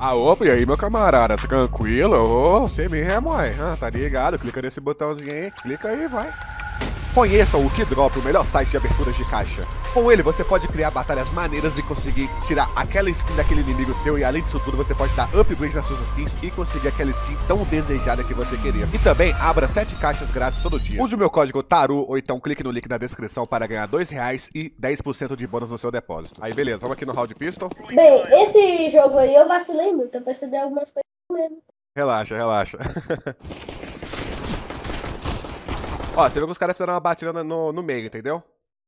Ah, opa, e aí, meu camarada, tranquilo? Ô, oh, você mesmo, é mãe. Ah, tá ligado? Clica nesse botãozinho aí, clica aí, vai. Conheça o Kidrop, o melhor site de aberturas de caixa. Com ele, você pode criar batalhas maneiras e conseguir tirar aquela skin daquele inimigo seu e além disso tudo, você pode dar upgrades nas suas skins e conseguir aquela skin tão desejada que você queria. E também, abra 7 caixas grátis todo dia. Use o meu código TARU ou então clique no link na descrição para ganhar 2 reais e 10% de bônus no seu depósito. Aí beleza, vamos aqui no Round Pistol. Bem, esse jogo aí eu vacilei muito, eu percebi algumas coisas mesmo. Relaxa, relaxa. Ó, você viu que os caras fizeram uma batida no, no meio, entendeu?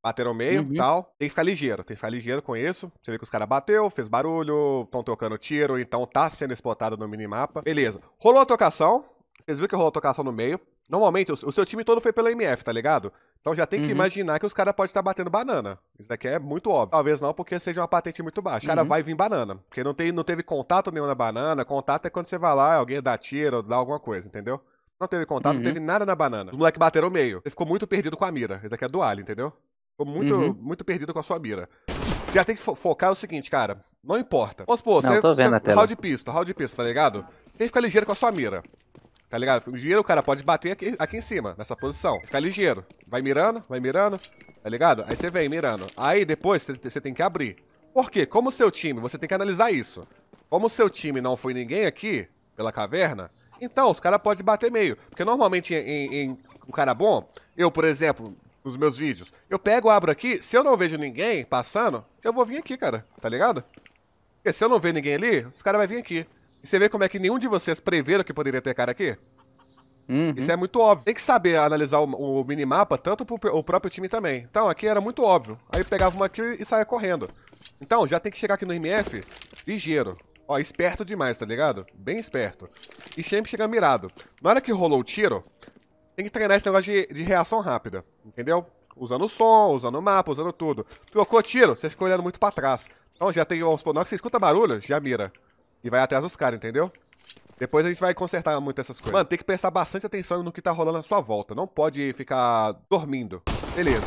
Bateram meio e uhum. tal. Tem que ficar ligeiro, tem que ficar ligeiro com isso. Você vê que os caras bateu, fez barulho, estão tocando tiro, então tá sendo spotado no minimapa. Beleza. Rolou a tocação. Vocês viram que rolou a tocação no meio. Normalmente, o, seu time todo foi pela MF, tá ligado? Então já tem que uhum. imaginar que os caras podem estar tá batendo banana. Isso daqui é muito óbvio. Talvez não, porque seja uma patente muito baixa. O cara uhum. vai vir banana. Porque não, tem, não teve contato nenhum na banana. Contato é quando você vai lá, alguém dá tiro, dá alguma coisa, entendeu? Não teve contato, uhum. não teve nada na banana. Os moleques bateram meio. Ele ficou muito perdido com a mira. Isso daqui é do alien, entendeu? Ficou muito, uhum. muito perdido com a sua mira. Você já tem que fo focar o seguinte, cara. Não importa. Vamos supor, você, tô vendo você, a tela. round pistol, round tá ligado? Você tem que ficar ligeiro com a sua mira. Tá ligado? Ligeiro, o cara pode bater aqui, aqui em cima, nessa posição. Fica ligeiro. Vai mirando, vai mirando, tá ligado? Aí você vem mirando. Aí depois você tem que abrir. Por quê? Como o seu time, você tem que analisar isso. Como o seu time não foi ninguém aqui, pela caverna, então os caras podem bater meio. Porque normalmente em, em, em um cara bom, eu, por exemplo, nos meus vídeos. Eu pego, abro aqui, se eu não vejo ninguém passando, eu vou vir aqui, cara, tá ligado? Porque se eu não ver ninguém ali, os caras vão vir aqui. E você vê como é que nenhum de vocês preveram que poderia ter cara aqui? Uhum. Isso é muito óbvio. Tem que saber analisar o, o minimapa, tanto pro o próprio time também. Então, aqui era muito óbvio. Aí pegava uma aqui e saia correndo. Então, já tem que chegar aqui no MF ligeiro. Ó, esperto demais, tá ligado? Bem esperto. E sempre chega mirado. Na hora que rolou o tiro, tem que treinar esse negócio de, de reação rápida, entendeu? Usando o som, usando o mapa, usando tudo. Trocou tiro, você ficou olhando muito pra trás. Então já tem, vamos supor, na hora que você escuta barulho, já mira. E vai atrás dos caras, entendeu? Depois a gente vai consertar muito essas coisas. Mano, tem que prestar bastante atenção no que tá rolando à sua volta. Não pode ficar dormindo. Beleza.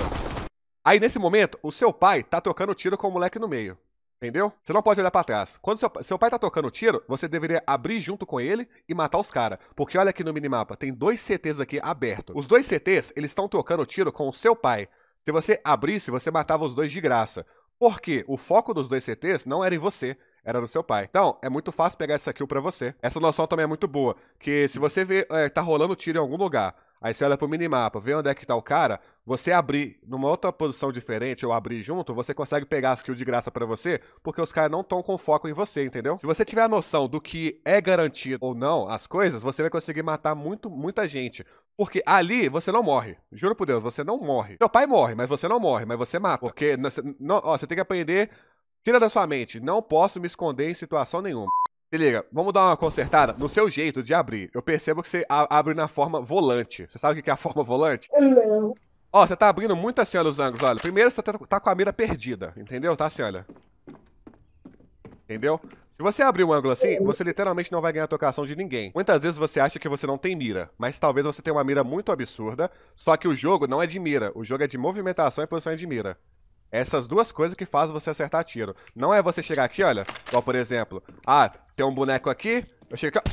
Aí, nesse momento, o seu pai tá trocando tiro com o moleque no meio. Entendeu? Você não pode olhar para trás. Quando seu, seu pai tá tocando o tiro, você deveria abrir junto com ele e matar os caras. Porque olha aqui no minimapa, tem dois CTs aqui abertos. Os dois CTs, eles estão tocando tiro com o seu pai. Se você abrisse, você matava os dois de graça. Porque o foco dos dois CTs não era em você, era no seu pai. Então, é muito fácil pegar essa kill pra você. Essa noção também é muito boa. Que se você vê, é, tá rolando tiro em algum lugar, Aí você olha pro minimapa, vê onde é que tá o cara, você abrir numa outra posição diferente ou abrir junto, você consegue pegar as kills de graça para você, porque os caras não estão com foco em você, entendeu? Se você tiver a noção do que é garantido ou não as coisas, você vai conseguir matar muito, muita gente. Porque ali você não morre. Juro por Deus, você não morre. Seu pai morre, mas você não morre, mas você mata. Porque não, ó, você tem que aprender. Tira da sua mente, não posso me esconder em situação nenhuma. Se liga, vamos dar uma consertada no seu jeito de abrir. Eu percebo que você abre na forma volante. Você sabe o que é a forma volante? Não. Ó, você tá abrindo muito assim, olha, os ângulos, olha. Primeiro você tá, tá, com a mira perdida, entendeu? Tá assim, olha. Entendeu? Se você abrir um ângulo assim, você literalmente não vai ganhar a tocação de ninguém. Muitas vezes você acha que você não tem mira, mas talvez você tenha uma mira muito absurda, só que o jogo não é de mira, o jogo é de movimentação e posição de mira. Essas duas coisas que fazem você acertar tiro. Não é você chegar aqui, olha, igual por exemplo, ah, tem um boneco aqui. Eu chego aqui,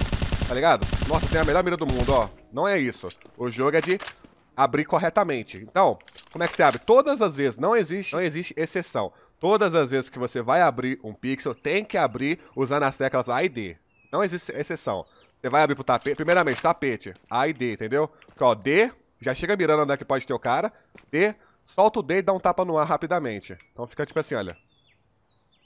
Tá ligado? Nossa, tem a melhor mira do mundo, ó. Não é isso. O jogo é de abrir corretamente. Então, como é que você abre? Todas as vezes, não existe, não existe exceção. Todas as vezes que você vai abrir um pixel, tem que abrir usando as teclas A e D. Não existe exceção. Você vai abrir pro tapete, primeiramente, tapete, A e D, entendeu? Porque, ó, D, já chega mirando onde é que pode ter o cara. D, solta o D e dá um tapa no ar rapidamente. Então fica tipo assim, olha.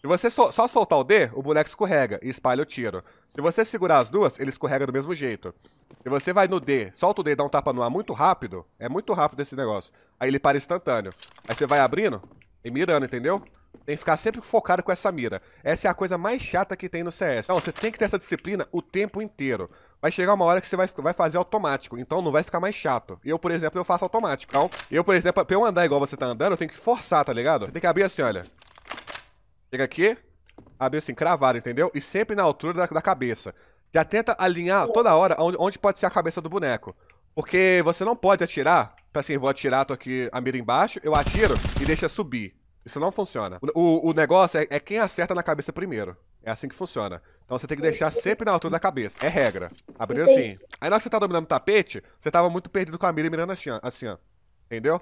Se você so só soltar o D, o boneco escorrega e espalha o tiro. Se você segurar as duas, ele escorrega do mesmo jeito. Se você vai no D, solta o D e dá um tapa no A muito rápido, é muito rápido esse negócio. Aí ele para instantâneo. Aí você vai abrindo e mirando, entendeu? Tem que ficar sempre focado com essa mira. Essa é a coisa mais chata que tem no CS. Então, você tem que ter essa disciplina o tempo inteiro. Vai chegar uma hora que você vai, vai fazer automático, então não vai ficar mais chato. Eu, por exemplo, eu faço automático. Então, eu, por exemplo, pra eu andar igual você tá andando, eu tenho que forçar, tá ligado? Você tem que abrir assim, olha. Chega aqui, abre assim, cravado, entendeu? E sempre na altura da, da cabeça. Já tenta alinhar toda hora onde, onde, pode ser a cabeça do boneco. Porque você não pode atirar, tipo assim, vou atirar, tô aqui a mira embaixo, eu atiro e deixa subir. Isso não funciona. O, o, negócio é, é quem acerta na cabeça primeiro. É assim que funciona. Então você tem que deixar sempre na altura da cabeça. É regra. Abriu assim. Aí na hora que você tá dominando o tapete, você tava muito perdido com a mira e mirando assim, ó. Assim, ó. Entendeu?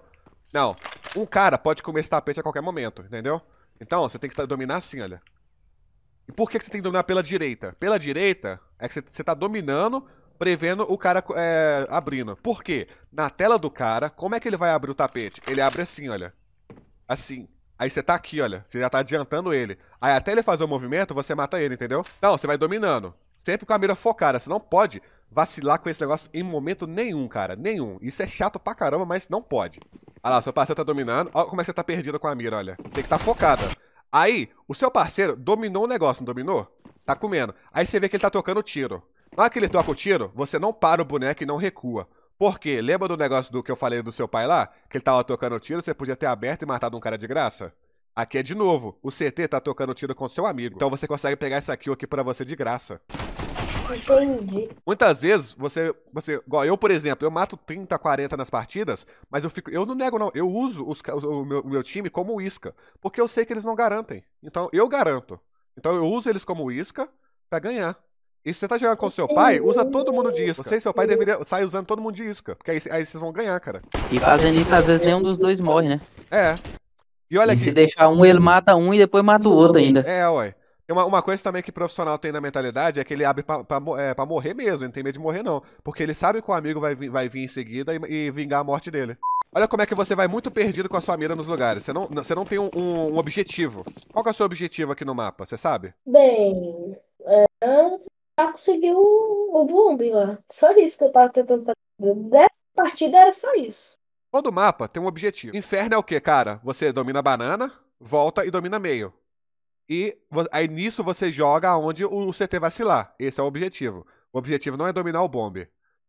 Não. Um cara pode comer esse tapete a qualquer momento, entendeu? Então, você tem que tá, dominar assim, olha. E por que você tem que dominar pela direita? Pela direita é que você está dominando, prevendo o cara é, abrindo. Por quê? Na tela do cara, como é que ele vai abrir o tapete? Ele abre assim, olha. Assim. Aí você tá aqui, olha. Você já tá adiantando ele. Aí até ele fazer o movimento, você mata ele, entendeu? Não, você vai dominando. Sempre com a mira focada. Você não pode vacilar com esse negócio em momento nenhum, cara. Nenhum. Isso é chato pra caramba, mas não pode. Olha lá, seu parceiro tá dominando. Olha como é que você tá perdido com a mira, olha. Tem que estar tá focada. Aí, o seu parceiro dominou o negócio, não dominou? Tá comendo. Aí você vê que ele tá tocando o tiro. Na hora que ele toca o tiro, você não para o boneco e não recua. Por quê? Lembra do negócio do que eu falei do seu pai lá? Que ele tava tocando o tiro, você podia ter aberto e matado um cara de graça? Aqui é de novo. O CT tá tocando tiro com seu amigo. Então você consegue pegar essa kill aqui pra você é de graça. Entendi. Muitas vezes você. você igual eu, por exemplo, eu mato 30, 40 nas partidas, mas eu fico. Eu não nego, não. Eu uso os, o, meu, o meu time como isca. Porque eu sei que eles não garantem. Então eu garanto. Então eu uso eles como isca para ganhar. E se você tá jogando com o seu pai, usa todo mundo de isca. Você e seu pai deveria sair usando todo mundo de isca. Porque aí, aí vocês vão ganhar, cara. E fazendo isso, às vezes nenhum dos dois morre, né? É. E olha e aqui. Se deixar um, ele mata um e depois mata o outro ainda. É, ué. Uma, uma coisa também que o profissional tem na mentalidade é que ele abre pra, pra, é, pra morrer mesmo, ele não tem medo de morrer, não. Porque ele sabe que o amigo vai, vai vir em seguida e, e vingar a morte dele. Olha como é que você vai muito perdido com a sua mira nos lugares. Você não, você não tem um, um, um objetivo. Qual é o seu objetivo aqui no mapa? Você sabe? Bem, é, já conseguir o, o Bloom lá. Só isso que eu tava tentando fazer. Dessa partida era só isso. Todo mapa tem um objetivo. Inferno é o quê, cara? Você domina a banana, volta e domina meio. E aí nisso você joga onde o CT vacilar. Esse é o objetivo. O objetivo não é dominar o bombe. O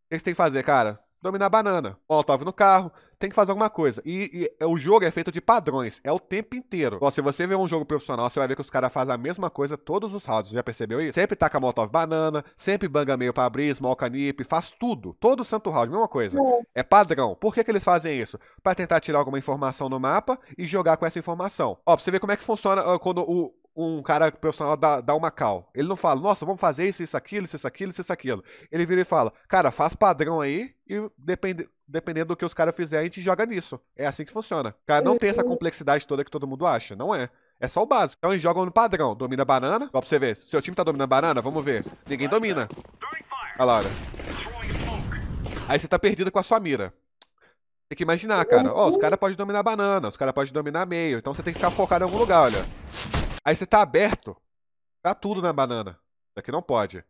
que você tem que fazer, cara? Dominar a banana. Molotov no carro. Tem que fazer alguma coisa. E, e o jogo é feito de padrões. É o tempo inteiro. se você vê um jogo profissional, você vai ver que os caras fazem a mesma coisa todos os rounds. Já percebeu isso? Sempre taca Molotov banana. Sempre banga meio pra abrir, small canip. Faz tudo. Todo santo round. Mesma coisa. É, é padrão. Por que, que eles fazem isso? Para tentar tirar alguma informação no mapa e jogar com essa informação. Ó, pra você ver como é que funciona uh, quando o, um cara profissional dá, dá uma cal. Ele não fala, nossa, vamos fazer isso, isso, aquilo, isso, aquilo, isso, aquilo. Ele vira e fala, cara, faz padrão aí e depende, dependendo do que os caras fizerem, a gente joga nisso. É assim que funciona. Cara, não tem essa uhum. complexidade toda que todo mundo acha, não é. É só o básico. Então eles jogam no padrão. Domina banana. Ó pra você ver. Seu time tá dominando banana? Vamos ver. Ninguém domina. Olha lá, olha. Aí você tá perdido com a sua mira. Tem que imaginar, uhum. cara. Ó, os caras podem dominar banana, os caras podem dominar meio. Então você tem que ficar focado em algum lugar, olha. Aí você tá aberto tá tudo na banana. Daqui não pode.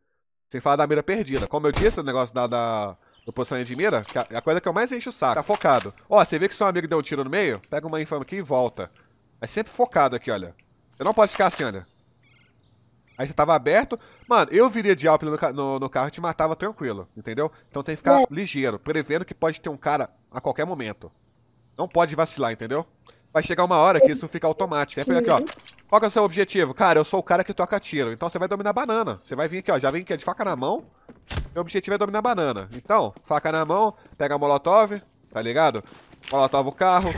Sem falar da mira perdida. Como eu disse, o negócio da, da do posicionamento de mira, que é, é a coisa que eu mais encho o saco. Tá focado. Ó, você vê que seu amigo deu um tiro no meio? Pega uma infame aqui e volta. É sempre focado aqui, olha. Você não pode ficar assim, olha. Aí você tava aberto. Mano, eu viria de alpine no, no, no, carro e te matava tranquilo, entendeu? Então tem que ficar é. ligeiro, prevendo que pode ter um cara a qualquer momento. Não pode vacilar, entendeu? vai chegar uma hora que isso fica automático. Sempre aqui, ó. Qual que é o seu objetivo? Cara, eu sou o cara que toca tiro. Então você vai dominar banana. Você vai vir aqui, ó. Já vem aqui de faca na mão. Meu objetivo é dominar banana. Então, faca na mão, pega a molotov, tá ligado? Molotov o carro,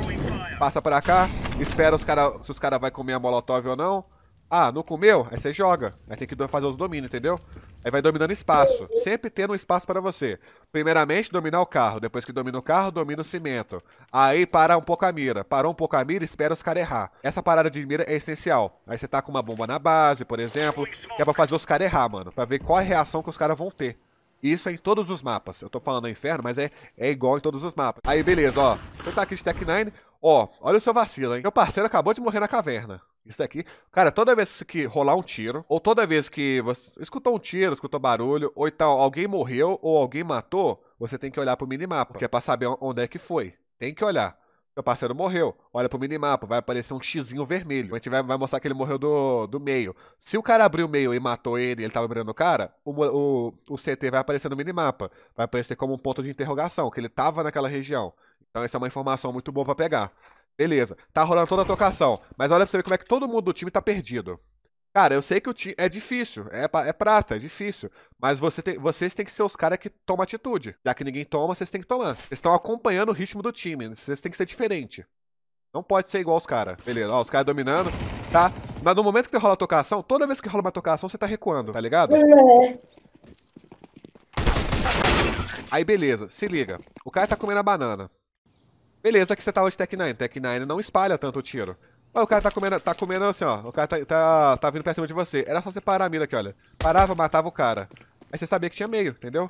passa pra cá, espera os cara, se os caras vão comer a molotov ou não. Ah, não comeu? Aí você joga. Aí tem que fazer os domínios, entendeu? Aí vai dominando espaço. Sempre tendo um espaço para você. Primeiramente, dominar o carro. Depois que domina o carro, domina o cimento. Aí para um pouco a mira. Parou um pouco a mira, espera os caras errar. Essa parada de mira é essencial. Aí você tá com uma bomba na base, por exemplo, que é pra fazer os caras errar, mano. Pra ver qual é a reação que os caras vão ter. Isso é em todos os mapas. Eu tô falando inferno, mas é, é igual em todos os mapas. Aí, beleza, ó. Você tá aqui de Tech 9. Ó, olha o seu vacilo, hein. Meu parceiro acabou de morrer na caverna. Isso aqui. Cara, toda vez que rolar um tiro, ou toda vez que você escutou um tiro, escutou barulho, ou então alguém morreu ou alguém matou, você tem que olhar pro minimapa, porque é pra saber onde é que foi. Tem que olhar. Seu parceiro morreu, olha pro minimapa, vai aparecer um xizinho vermelho. A gente vai, vai mostrar que ele morreu do, do meio. Se o cara abriu o meio e matou ele ele tava mirando o cara, o, o, o CT vai aparecer no minimapa. Vai aparecer como um ponto de interrogação, que ele tava naquela região. Então essa é uma informação muito boa para pegar. Beleza, tá rolando toda a trocação. Mas olha pra você ver como é que todo mundo do time tá perdido. Cara, eu sei que o time é difícil, é, é prata, é difícil. Mas você tem, vocês têm que ser os caras que tomam atitude. Já que ninguém toma, vocês têm que tomar. Vocês estão acompanhando o ritmo do time, vocês têm que ser diferente. Não pode ser igual os caras. Beleza, ó, os caras dominando, tá? Mas no momento que rola a tocação, toda vez que rola uma tocação, você tá recuando, tá ligado? É. Aí beleza, se liga. O cara tá comendo a banana. Beleza que você tava tá hoje Tech 9. Tech 9 não espalha tanto o tiro. Olha, o cara tá comendo, tá comendo assim, ó. O cara tá, tá, tá vindo pra cima de você. Era só você parar a mira aqui, olha. Parava, matava o cara. Aí você sabia que tinha meio, entendeu?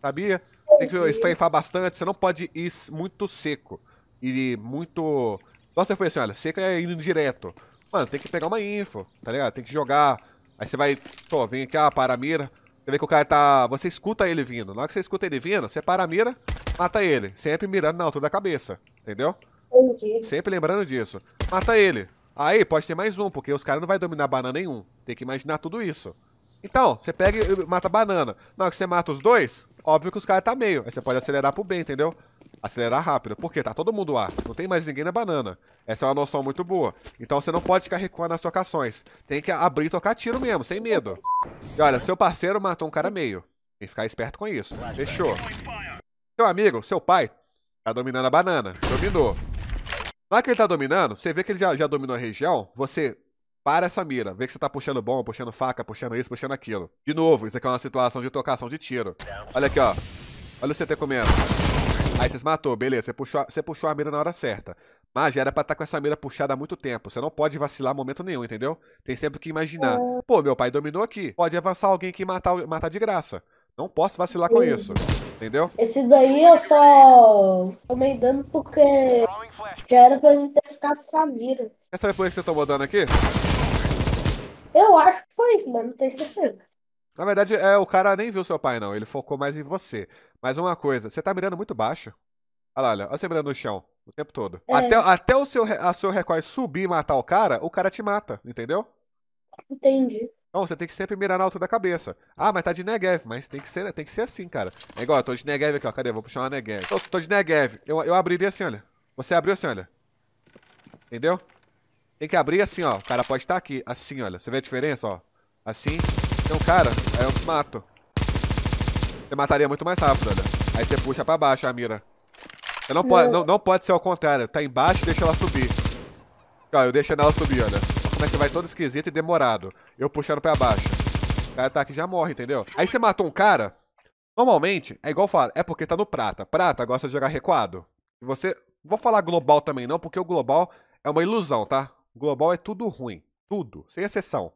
Sabia? Tem que estreifar bastante. Você não pode ir muito seco. E muito... Nossa, você foi assim, olha. Seco é indo direto. Mano, tem que pegar uma info, tá ligado? Tem que jogar. Aí você vai... Pô, vem aqui, ó, ah, para a mira. Você vê que o cara tá... Você escuta ele vindo. Na hora que você escuta ele vindo, você para a mira, mata ele. Sempre mirando na altura da cabeça. Entendeu? Entendi. Sempre lembrando disso. Mata ele. Aí pode ter mais um, porque os caras não vai dominar banana nenhum. Tem que imaginar tudo isso. Então, você pega e mata a banana. Na hora que você mata os dois, óbvio que os caras tá meio. Aí você pode acelerar pro bem, entendeu? acelerar rápido. Porque tá todo mundo lá, não tem mais ninguém na banana. Essa é uma noção muito boa. Então você não pode ficar recuando nas tocações. Tem que abrir e tocar tiro mesmo, sem medo. E olha, seu parceiro matou um cara meio. Tem que ficar esperto com isso. Fechou. Seu amigo, seu pai, tá dominando a banana. Dominou. Lá que ele tá dominando, você vê que ele já, já dominou a região, você para essa mira. Vê que você tá puxando bomba, puxando faca, puxando isso, puxando aquilo. De novo, isso aqui é uma situação de tocação de tiro. Olha aqui, ó. Olha o CT comendo. Aí você se matou, beleza. Você puxou, você puxou a mira na hora certa. Mas já era pra estar tá com essa mira puxada há muito tempo. Você não pode vacilar momento nenhum, entendeu? Tem sempre que imaginar. É. Pô, meu pai dominou aqui. Pode avançar alguém aqui e matar, matar de graça. Não posso vacilar com isso. Entendeu? Esse daí eu só tomei dano porque já era pra ele ter ficado com a mira. Quer saber por que você tomou dano aqui? Eu acho que foi, mas não tenho certeza. Na verdade, é, o cara nem viu seu pai, não. Ele focou mais em você. Mas uma coisa, você tá mirando muito baixo. Olha lá, olha, olha você mirando no chão o tempo todo. É. Até, até o seu, a seu recoil subir e matar o cara, o cara te mata, entendeu? Entendi. Então, você tem que sempre mirar na altura da cabeça. Ah, mas tá de Negev, mas tem que ser, tem que ser assim, cara. É igual, eu tô de Negev aqui, ó. Cadê? Vou puxar uma Negev. Tô, tô de Negev. Eu, eu abriria assim, olha. Você abriu assim, olha. Entendeu? Tem que abrir assim, ó. O cara pode estar tá aqui. Assim, olha. Você vê a diferença, ó? Assim. Tem um cara, aí eu mato. Você mataria muito mais rápido, olha. Aí você puxa pra baixo a mira. Você não, pode, não, não pode ser ao contrário. Tá embaixo, deixa ela subir. Ó, eu deixando ela subir, olha. Como é que vai todo esquisito e demorado. Eu puxando pra baixo. O cara tá aqui já morre, entendeu? Aí você matou um cara. Normalmente, é igual fala, é porque tá no prata. Prata gosta de jogar recuado. E você. Vou falar global também não, porque o global é uma ilusão, tá? O global é tudo ruim. Tudo, sem exceção.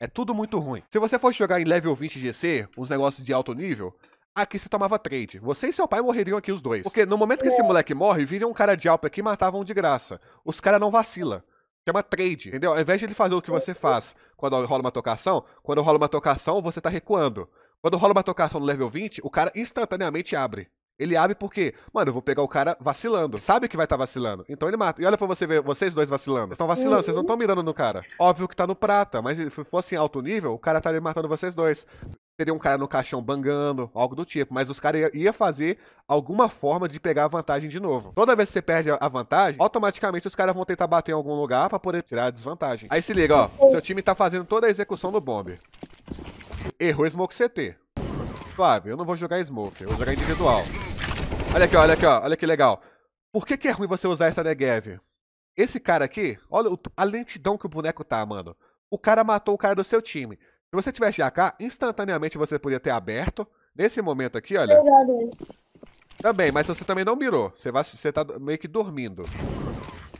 É tudo muito ruim. Se você fosse jogar em level 20 GC, uns negócios de alto nível, aqui se tomava trade. Você e seu pai morreriam aqui os dois. Porque no momento que esse é. moleque morre, vira um cara de alpa aqui e matavam de graça. Os caras não vacila. Chama trade, entendeu? Ao invés de ele fazer o que você é. faz quando rola uma tocação, quando rola uma tocação, você tá recuando. Quando rola uma tocação no level 20, o cara instantaneamente abre. Ele abre porque, mano, eu vou pegar o cara vacilando. Sabe que vai estar tá vacilando. Então ele mata. E olha pra você ver, vocês dois vacilando. Estão vacilando, uhum. vocês não estão mirando no cara. Óbvio que tá no prata, mas se fosse em alto nível, o cara estaria tá matando vocês dois. Teria um cara no caixão bangando, algo do tipo. Mas os caras ia fazer alguma forma de pegar a vantagem de novo. Toda vez que você perde a vantagem, automaticamente os caras vão tentar bater em algum lugar para poder tirar a desvantagem. Aí se liga, ó. Seu time tá fazendo toda a execução do bombe. Errou Smoke CT. Suave, eu não vou jogar Smoke, eu vou jogar individual. Olha aqui, olha aqui, olha que legal. Por que, que é ruim você usar essa Negev? Esse cara aqui, olha a lentidão que o boneco tá, mano. O cara matou o cara do seu time. Se você tivesse AK, instantaneamente você podia ter aberto. Nesse momento aqui, olha. Também, mas você também não mirou. Você, vai, você tá meio que dormindo.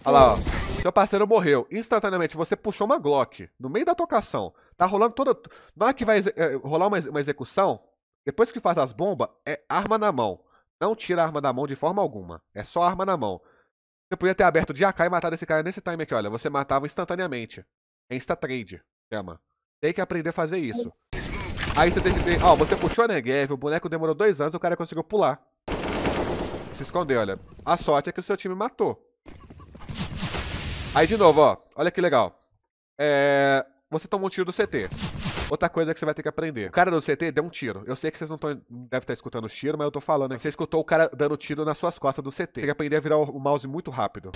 Olha lá, ó. Seu parceiro morreu. Instantaneamente, você puxou uma Glock no meio da tocação. Tá rolando toda. Na hora que vai é, rolar uma, uma execução, depois que faz as bombas, é arma na mão. Não tira a arma da mão de forma alguma. É só arma na mão. Você podia ter aberto de AK e matado esse cara nesse time aqui, olha. Você matava instantaneamente. É insta-trade, chama. Tem que aprender a fazer isso. Aí você tem que ter... Ó, você puxou né, a Negev, o boneco demorou dois anos, o cara conseguiu pular. Se esconder, olha. A sorte é que o seu time matou. Aí de novo, ó. Olha que legal. É... Você tomou um tiro do CT. Outra coisa que você vai ter que aprender. O cara do CT deu um tiro. Eu sei que vocês não tão, devem estar escutando o tiro, mas eu tô falando. Né? Você escutou o cara dando tiro nas suas costas do CT. Tem que aprender a virar o mouse muito rápido.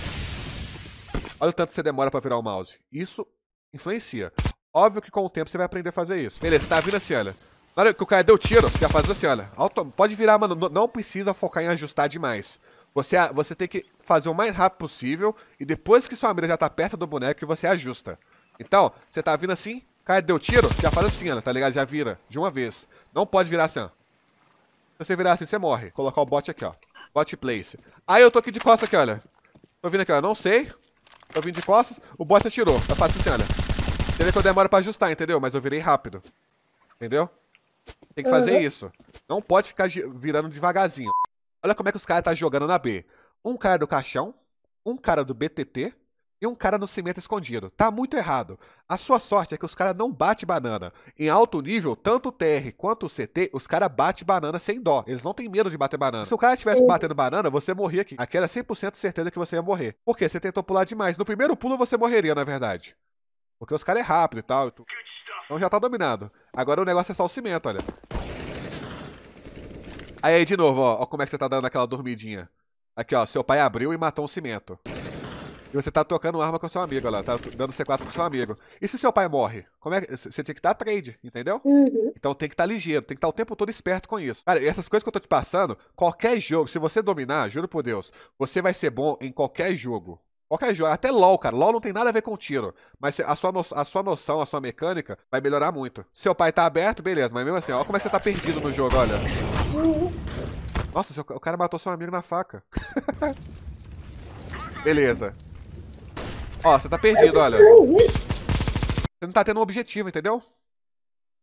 Olha o tanto que você demora para virar o mouse. Isso influencia. Óbvio que com o tempo você vai aprender a fazer isso. Beleza, tá vindo assim, olha. Na hora que o cara deu tiro, você faz assim, olha. Pode virar, mano. Não precisa focar em ajustar demais. Você, você tem que fazer o mais rápido possível e depois que sua mira já tá perto do boneco, você ajusta. Então, você tá vindo assim, Cara, deu tiro, já faz assim, ó, tá ligado? Já vira, de uma vez. Não pode virar assim, ó. Se você virar assim, você morre. colocar o bot aqui, ó. Bot place. Aí eu tô aqui de costas aqui, olha. Tô vindo aqui, ó. Não sei. Tô vindo de costas. O bot atirou. Já tá faz assim, olha. Entendeu que eu demoro pra ajustar, entendeu? Mas eu virei rápido. Entendeu? Tem que fazer uhum. isso. Não pode ficar virando devagarzinho. Olha como é que os caras tá jogando na B. Um cara do caixão, um cara do BTT, e um cara no cimento escondido. Tá muito errado. A sua sorte é que os caras não bate banana. Em alto nível, tanto o TR quanto o CT, os caras batem banana sem dó. Eles não têm medo de bater banana. Se o cara estivesse é. batendo banana, você morria aqui. Aquela 100% certeza que você ia morrer. Porque você tentou pular demais. No primeiro pulo você morreria, na verdade. Porque os caras é rápido e tal. Então já tá dominado. Agora o negócio é só o cimento, olha. Aí, aí de novo, ó, ó como é que você tá dando aquela dormidinha. Aqui, ó, seu pai abriu e matou um cimento e você tá tocando arma com seu amigo lá, tá dando C4 com seu amigo. E se seu pai morre? Como é Você tem que dar trade, entendeu? Uhum. Então tem que estar tá ligeiro, tem que estar tá o tempo todo esperto com isso. Cara, essas coisas que eu tô te passando, qualquer jogo, se você dominar, juro por Deus, você vai ser bom em qualquer jogo. Qualquer jogo, até LOL, cara. LOL não tem nada a ver com tiro. Mas a sua, no... a sua noção, a sua mecânica vai melhorar muito. Seu pai tá aberto, beleza. Mas mesmo assim, ó como é que você tá perdido no jogo, olha. Uhum. Nossa, seu... o cara matou seu amigo na faca. beleza. Ó, você tá perdido, olha. Você não tá tendo um objetivo, entendeu?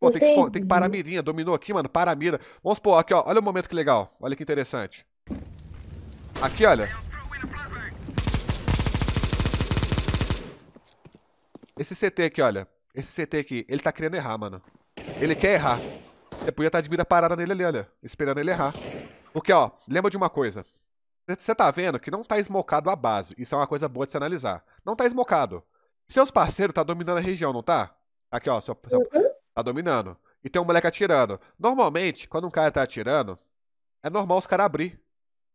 Pô, tem que, tem que parar a mirinha. Dominou aqui, mano. Para a mira. Vamos supor, aqui, ó. Olha o momento que legal. Olha que interessante. Aqui, olha. Esse CT aqui, olha. Esse CT aqui, ele tá querendo errar, mano. Ele quer errar. Você podia estar tá de mira parada nele ali, olha. Esperando ele errar. Porque, ó, lembra de uma coisa. Você tá vendo que não tá esmocado a base. Isso é uma coisa boa de se analisar. Não tá esmocado. Seus parceiros tá dominando a região, não tá? Aqui, ó. Seu, seu, uhum. Tá dominando. E tem um moleque atirando. Normalmente, quando um cara tá atirando, é normal os caras abrir.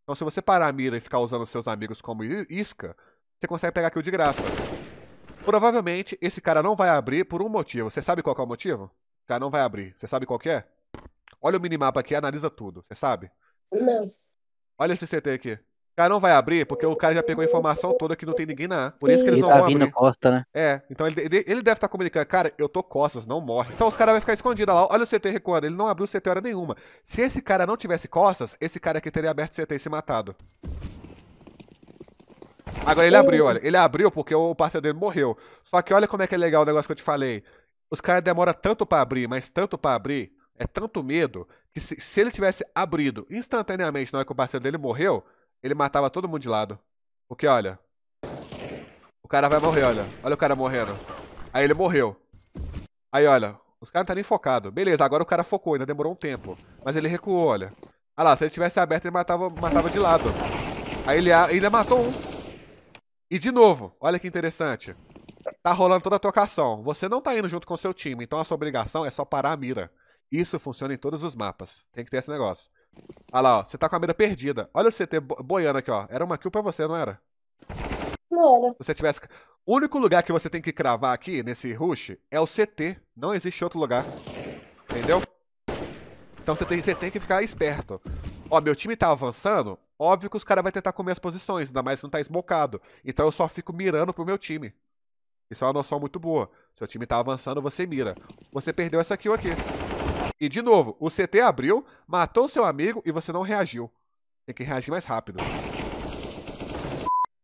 Então, se você parar a mira e ficar usando seus amigos como isca, você consegue pegar kill de graça. Provavelmente, esse cara não vai abrir por um motivo. Você sabe qual é o motivo? O cara não vai abrir. Você sabe qual é? Olha o minimapa aqui, analisa tudo. Você sabe? Não. Olha esse CT aqui. O cara não vai abrir, porque o cara já pegou a informação toda que não tem ninguém na A. Por isso que eles não tá vão abrir. Costa, né? É, então ele, ele, ele deve estar tá comunicando, cara, eu tô costas, não morre. Então os caras vão ficar escondidos lá. Olha o CT recuando, ele não abriu o CT hora nenhuma. Se esse cara não tivesse costas, esse cara aqui teria aberto o CT e se matado. Agora ele abriu, olha. Ele abriu porque o parceiro dele morreu. Só que olha como é que é legal o negócio que eu te falei. Os caras demoram tanto para abrir, mas tanto para abrir, é tanto medo, que se, se, ele tivesse abrido instantaneamente na hora que o parceiro dele morreu, ele matava todo mundo de lado. Porque, olha. O cara vai morrer, olha. Olha o cara morrendo. Aí ele morreu. Aí, olha. Os caras não tá nem focado. Beleza, agora o cara focou, ainda demorou um tempo. Mas ele recuou, olha. Ah lá, se ele tivesse aberto, ele matava, matava de lado. Aí ele ainda matou um. E de novo, olha que interessante. Tá rolando toda a tocação. Você não tá indo junto com seu time, então a sua obrigação é só parar a mira. Isso funciona em todos os mapas. Tem que ter esse negócio. Olha lá, ó. Você tá com a mira perdida. Olha o CT boiando aqui, ó. Era uma kill pra você, não era? Não era. Se você tivesse... O único lugar que você tem que cravar aqui, nesse rush, é o CT. Não existe outro lugar. Entendeu? Então você tem, você tem que ficar esperto. Ó, meu time tá avançando. Óbvio que os caras vão tentar comer as posições, ainda mais se não tá esbocado. Então eu só fico mirando pro meu time. Isso é uma noção muito boa. Seu time tá avançando, você mira. Você perdeu essa kill aqui. E de novo, o CT abriu, matou seu amigo e você não reagiu. Tem que reagir mais rápido.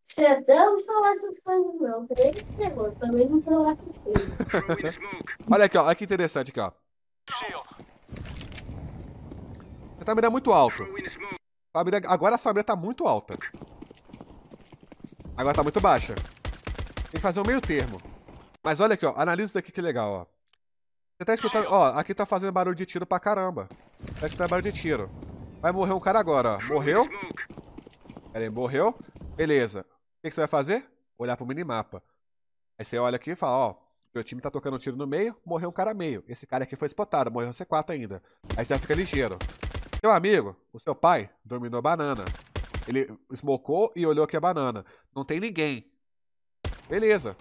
Você não falar essas coisas não, também me pegou, também não sou assassino. olha aqui, ó, olha que interessante aqui, ó. Você tá mirando muito alto. Agora a sua mira tá muito alta. Agora tá muito baixa. Tem que fazer um meio termo. Mas olha aqui, ó. Analisa isso aqui que legal, ó. Você tá escutando? Ó, aqui tá fazendo barulho de tiro pra caramba. Tá escutando barulho de tiro. Vai morrer um cara agora, ó. Morreu. Pera aí, morreu. Beleza. O que, que você vai fazer? Olhar pro minimapa. Aí você olha aqui e fala, ó, meu time tá tocando um tiro no meio, morreu um cara meio. Esse cara aqui foi spotado, morreu C4 ainda. Aí você fica ligeiro. Seu amigo, o seu pai, dominou a banana. Ele smocou e olhou aqui a banana. Não tem ninguém. Beleza.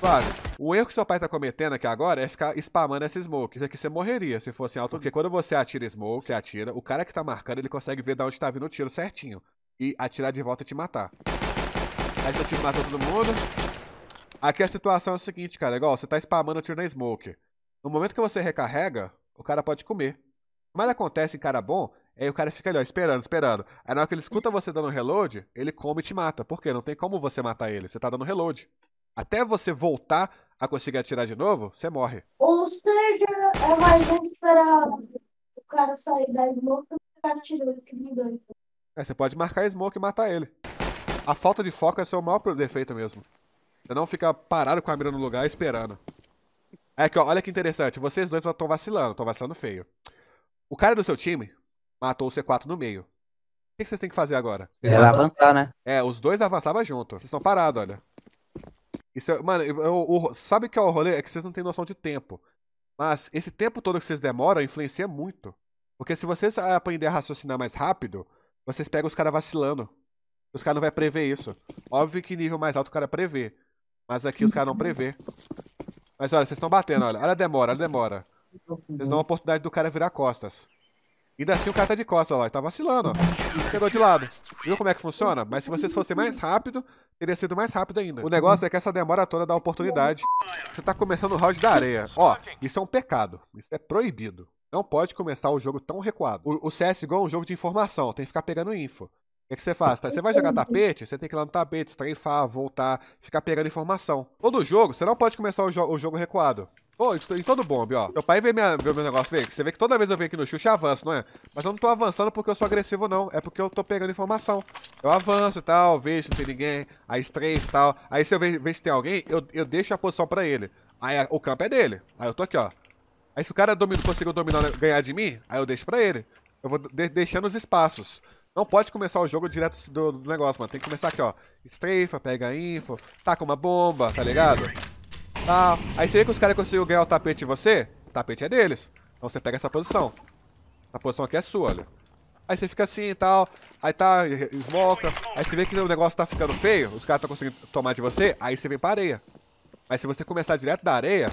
Claro, o erro que seu pai tá cometendo aqui agora é ficar spamando essa smoke. Isso aqui você morreria se fosse alto, porque quando você atira smoke, você atira, o cara que tá marcando, ele consegue ver de onde tá vindo o tiro certinho. E atirar de volta e te matar. Aí seu time matou todo mundo. Aqui a situação é o seguinte, cara. Igual, você tá spamando o tiro na smoke. No momento que você recarrega, o cara pode comer. Mas acontece em cara bom, é o cara fica ali, ó, esperando, esperando. Aí na hora que ele escuta você dando reload, ele come e te mata. Por quê? Não tem como você matar ele. Você tá dando reload. Até você voltar a conseguir atirar de novo, você morre. Ou seja, é mais esperar o cara sair da smoke e atirar o que É, você pode marcar a smoke e matar ele. A falta de foco é seu maior defeito mesmo. Você não fica parado com a mira no lugar esperando. É que, ó, olha que interessante, vocês dois estão vacilando, estão vacilando feio. O cara do seu time matou o C4 no meio. O que vocês têm que fazer agora? Ele é avançar, né? É, os dois avançavam junto. Vocês estão parados, olha. Isso é, mano, sabe que é o rolê? É que vocês não têm noção de tempo. Mas esse tempo todo que vocês demoram influencia muito. Porque se vocês aprender a raciocinar mais rápido, vocês pegam os caras vacilando. Os caras não vai prever isso. Óbvio que nível mais alto o cara prevê. Mas aqui os caras não prevê. Mas olha, vocês estão batendo, olha. Olha a demora, olha a demora. Vocês dão a oportunidade do cara virar costas. Ainda assim o cara tá de costas, lá, Ele tá vacilando, ó. Pegou de lado. Viu como é que funciona? Mas se vocês fossem mais rápido, teria sido mais rápido ainda. O negócio é que essa demora toda dá oportunidade. Você tá começando o round da areia. Ó, isso é um pecado. Isso é proibido. Não pode começar o jogo tão recuado. O, o CSGO é um jogo de informação, tem que ficar pegando info. O que, é você faz? Tá, você vai jogar tapete, você tem que ir lá no tapete, strafar, voltar, ficar pegando informação. Todo jogo, você não pode começar o, jo o jogo recuado. Ô, oh, em todo bombe, ó. Meu pai vê, minha, vê meu negócio, vê. Você vê que toda vez eu venho aqui no chute, eu avanço, não é? Mas eu não tô avançando porque eu sou agressivo, não. É porque eu tô pegando informação. Eu avanço e tal, vejo, não tem ninguém. Aí estreito e tal. Aí se eu ver, ver se tem alguém, eu, eu deixo a posição pra ele. Aí a, o campo é dele. Aí eu tô aqui, ó. Aí se o cara domina, conseguiu dominar, ganhar de mim, aí eu deixo pra ele. Eu vou de, deixando os espaços. Não pode começar o jogo direto do, do negócio, mano. Tem que começar aqui, ó. Strafa, pega info, taca uma bomba, tá ligado? tal. Ah, aí você vê que os caras conseguem ganhar o tapete de você, o tapete é deles. Então você pega essa posição. A posição aqui é sua, olha. Aí você fica assim e tal, aí tá, esmoca. Aí você vê que o negócio tá ficando feio, os caras estão conseguindo tomar de você, aí você vem pra areia. Mas se você começar direto da areia,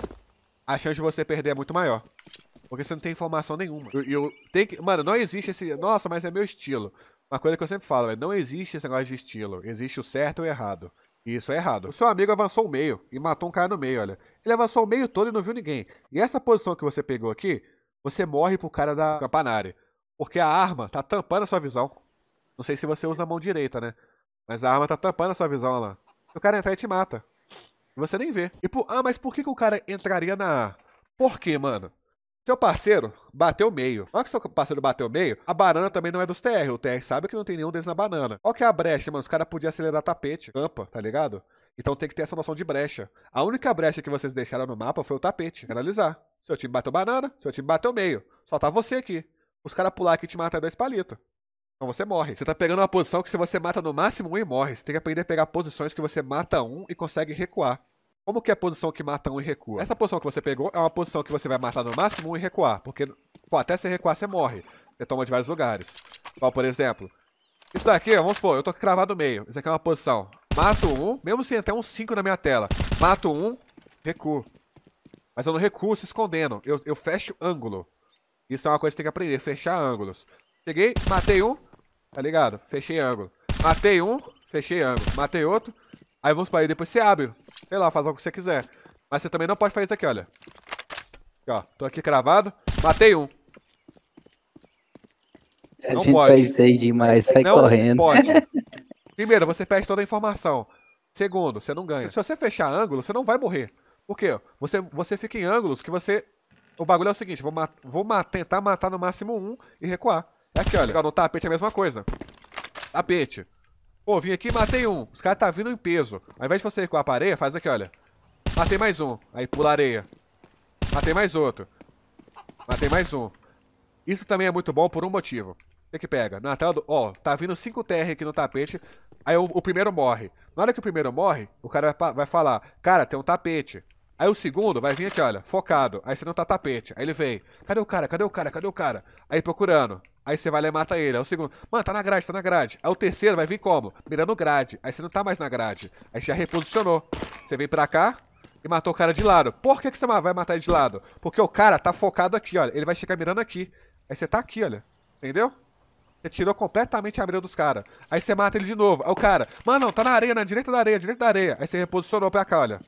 a chance de você perder é muito maior. Porque você não tem informação nenhuma. Eu, eu tenho que, mano, não existe esse. Nossa, mas é meu estilo. Uma coisa que eu sempre falo, não existe esse negócio de estilo. Existe o certo e o errado. Isso é errado. O seu amigo avançou o meio e matou um cara no meio, olha. Ele avançou o meio todo e não viu ninguém. E essa posição que você pegou aqui, você morre pro cara da campanária. Porque a arma tá tampando a sua visão. Não sei se você usa a mão direita, né? Mas a arma tá tampando a sua visão lá. O cara entrar e te mata. E você nem vê. E por... Ah, mas por que, que o cara entraria na A? Por quê, mano? Seu parceiro bateu meio. Olha que seu parceiro bateu meio, a banana também não é dos TR. O TR sabe que não tem nenhum deles na banana. Olha que é a brecha, mano. Os caras podiam acelerar tapete, campa, tá ligado? Então tem que ter essa noção de brecha. A única brecha que vocês deixaram no mapa foi o tapete. Analisar. Seu time bateu banana, seu time bateu meio. Só tá você aqui. Os caras pular aqui e te é dois palitos. Então você morre. Você tá pegando uma posição que se você mata no máximo um e morre. Você tem que aprender a pegar posições que você mata um e consegue recuar. Como que é a posição que mata um e recua? Essa posição que você pegou é uma posição que você vai matar no máximo um e recuar, porque pô, até você recuar você morre. Você toma de vários lugares. Ó, por exemplo, isso daqui, vamos supor, eu tô cravado no meio. Isso aqui é uma posição. Mato um, mesmo sem até um 5 na minha tela. Mato um, recuo. Mas eu não recuo se escondendo. Eu, eu fecho ângulo. Isso é uma coisa que você tem que aprender, fechar ângulos. Cheguei, matei um, tá ligado? Fechei ângulo. Matei um, fechei ângulo. Matei outro, Aí vamos para aí, depois você abre. Sei lá, faz o que você quiser. Mas você também não pode fazer isso aqui, olha. Aqui, ó. Tô aqui cravado. Matei um. A não gente pode. Pensei demais, sai não correndo. Pode. Primeiro, você perde toda a informação. Segundo, você não ganha. Se você fechar ângulo, você não vai morrer. Por quê? Você, você fica em ângulos que você. O bagulho é o seguinte: vou, mat... vou tentar matar no máximo um e recuar. É aqui, olha. No tapete é a mesma coisa. Tapete. Pô, vim aqui e matei um. Os caras tá vindo em peso. Ao invés de você recuar a areia, faz aqui, olha. Matei mais um. Aí pula a areia. Matei mais outro. Matei mais um. Isso também é muito bom por um motivo. O que pega? Na tela do... Ó, tá vindo 5 TR aqui no tapete. Aí o, o, primeiro morre. Na hora que o primeiro morre, o cara vai, vai falar... Cara, tem um tapete. Aí o segundo vai vir aqui, olha, focado. Aí você não tá tapete. Aí ele vem. Cadê o cara? Cadê o cara? Cadê o cara? Aí procurando. Aí você vai lá e mata ele. Aí o segundo, mano, tá na grade, tá na grade. Aí o terceiro vai vir como? Mirando grade. Aí você não tá mais na grade. Aí você já reposicionou. Você vem pra cá e matou o cara de lado. Por que, que você vai matar ele de lado? Porque o cara tá focado aqui, olha. Ele vai chegar mirando aqui. Aí você tá aqui, olha. Entendeu? Você tirou completamente a mira dos caras. Aí você mata ele de novo. Aí o cara, mano, não tá na areia, na direita da areia, direita da areia. Aí você reposicionou pra cá, olha.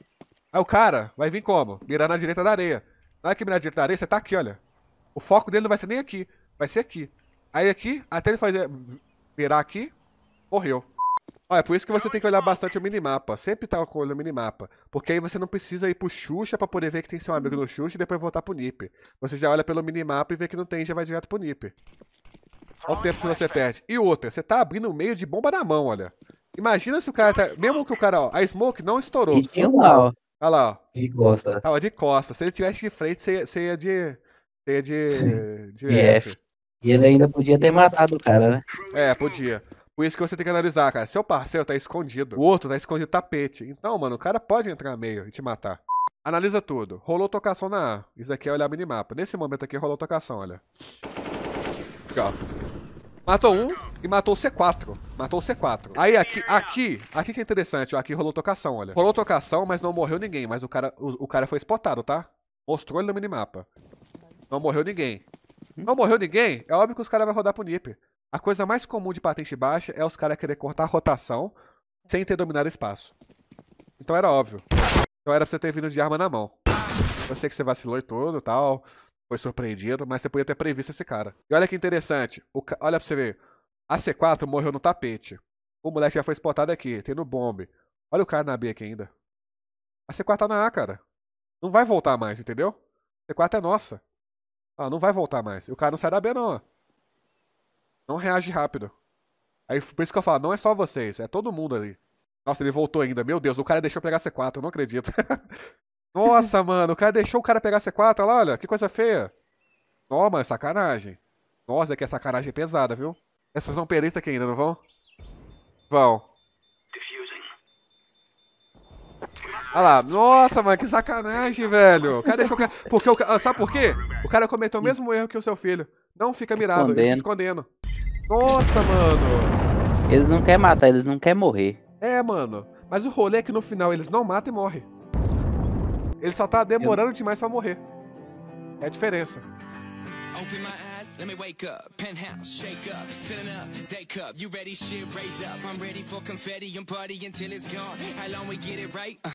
Aí o cara vai vir como? Mirar na direita da areia. Na hora que mirar na direita da areia, você tá aqui, olha. O foco dele não vai ser nem aqui, vai ser aqui. Aí aqui, até ele fazer virar aqui, morreu. Olha, por isso que você tem que olhar bastante o minimapa. Sempre tá com o olho no minimapa. Porque aí você não precisa ir pro Xuxa pra poder ver que tem seu amigo uhum. no Xuxa e depois voltar pro Nip. Você já olha pelo minimapa e vê que não tem e já vai direto pro Nip. Olha o tempo que você perde. E outra, você tá abrindo o meio de bomba na mão, olha. Imagina se o cara tá... Mesmo que o cara, ó, a Smoke não estourou. E tinha lá, ó. Olha lá, ó. De costa. Tava de costa. Se ele tivesse de frente, você ia de... Você ia de... de F. E ele ainda podia ter matado o cara, né? É, podia. Por isso que você tem que analisar, cara. Seu parceiro tá escondido, o outro tá escondido tapete. Então, mano, o cara pode entrar no meio e te matar. Analisa tudo. Rolou tocação na A. Isso aqui é olhar minimapa. Nesse momento aqui rolou tocação, olha. Aqui, ó. Matou um e matou o C4. Matou o C4. Aí aqui, aqui, aqui que é interessante, ó. Aqui rolou tocação, olha. Rolou tocação, mas não morreu ninguém. Mas o cara, o, o cara foi spotado, tá? Mostrou ele no minimapa. Não morreu ninguém. Uhum. Não morreu ninguém? É óbvio que os caras vão rodar pro Nip. A coisa mais comum de patente baixa é os caras querer cortar a rotação sem ter dominado espaço. Então era óbvio. Então era pra você ter vindo de arma na mão. Eu sei que você vacilou e tudo tal, foi surpreendido, mas você podia ter previsto esse cara. E olha que interessante, ca... olha pra você ver. A C4 morreu no tapete. O moleque já foi spotado aqui, tem no bombe. Olha o cara na B aqui ainda. A C4 tá na A, cara. Não vai voltar mais, entendeu? A C4 é nossa. Ah, não vai voltar mais. E o cara não sai da B, não, ó. Não reage rápido. Aí por isso que eu falo, não é só vocês, é todo mundo ali. Nossa, ele voltou ainda. Meu Deus, o cara deixou pegar C4, eu não acredito. Nossa, mano, o cara deixou o cara pegar C4, olha, olha, que coisa feia. Toma, é sacanagem. Nossa, é que é sacanagem pesada, viu? Essas vão perder isso aqui ainda, não vão? Vão. Olha lá, nossa, mano, que sacanagem, velho. O cara deixou o cara. Porque o... Ah, sabe por quê? O cara cometeu o mesmo erro que o seu filho. Não fica mirado, escondendo. se escondendo. Nossa, mano. Eles não querem matar, eles não querem morrer. É, mano. Mas o rolê é que no final eles não matam e morrem. Ele só tá demorando Eu... demais pra morrer. É a diferença. Open my eyes, let me wake up. Penthouse, shake up, filling up, day cup. You ready? Shit, raise up. I'm ready for confetti and party until it's gone. How long we get it right? Uh,